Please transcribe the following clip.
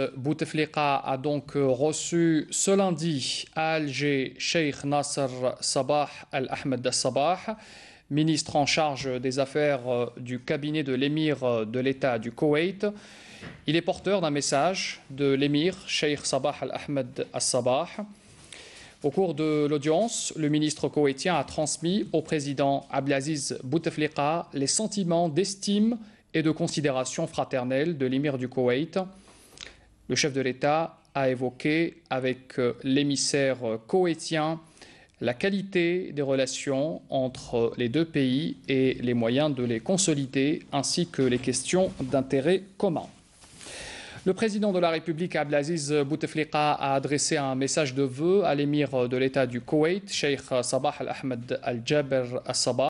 Euh, Bouteflika a donc euh, reçu ce lundi à Alger Sheikh Nasser Sabah Al-Ahmed Sabah, ministre en charge des affaires euh, du cabinet de l'émir de l'État du Koweït. Il est porteur d'un message de l'émir Sheikh Sabah Al-Ahmed Sabah. Au cours de l'audience, le ministre koweïtien a transmis au président Abdelaziz Bouteflika les sentiments d'estime et de considération fraternelle de l'émir du Koweït le chef de l'État a évoqué avec euh, l'émissaire euh, koweïtien la qualité des relations entre euh, les deux pays et les moyens de les consolider, ainsi que les questions d'intérêt commun. Le président de la République, Abdelaziz Bouteflika, a adressé un message de vœu à l'émir de l'État du Koweït, Sheikh Sabah al-Ahmed al-Jaber al-Sabah.